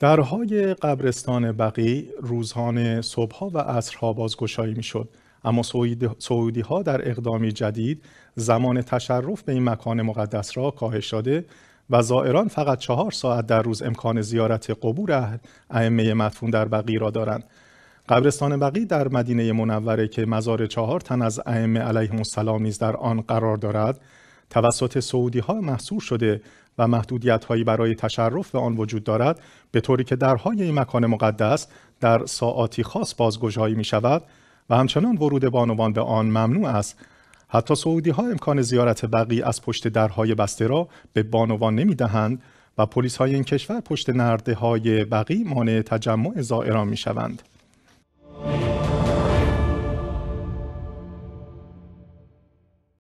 درهای قبرستان بقی روزانه صبحها و عصرها بازگشایی میشد اما سعودی ها در اقدامی جدید زمان تشرف به این مکان مقدس را کاهش داده و زائران فقط چهار ساعت در روز امکان زیارت قبور ائمه مدفون در بقی را دارند قبرستان بقی در مدینه منوره که مزار چهار تن از ائمه علیهم السلام نیز در آن قرار دارد توسط سعودی ها محصور شده و محدودیت هایی برای تشرف به آن وجود دارد به طوری که درهای این مکان مقدس در ساعاتی خاص بازگشایی می شود و همچنان ورود بانوان به آن ممنوع است حتی سعودی ها امکان زیارت بقی از پشت درهای بسته را به بانوان نمی دهند و پلیس های این کشور پشت نرده های بقی مانع تجمع زائران می شوند.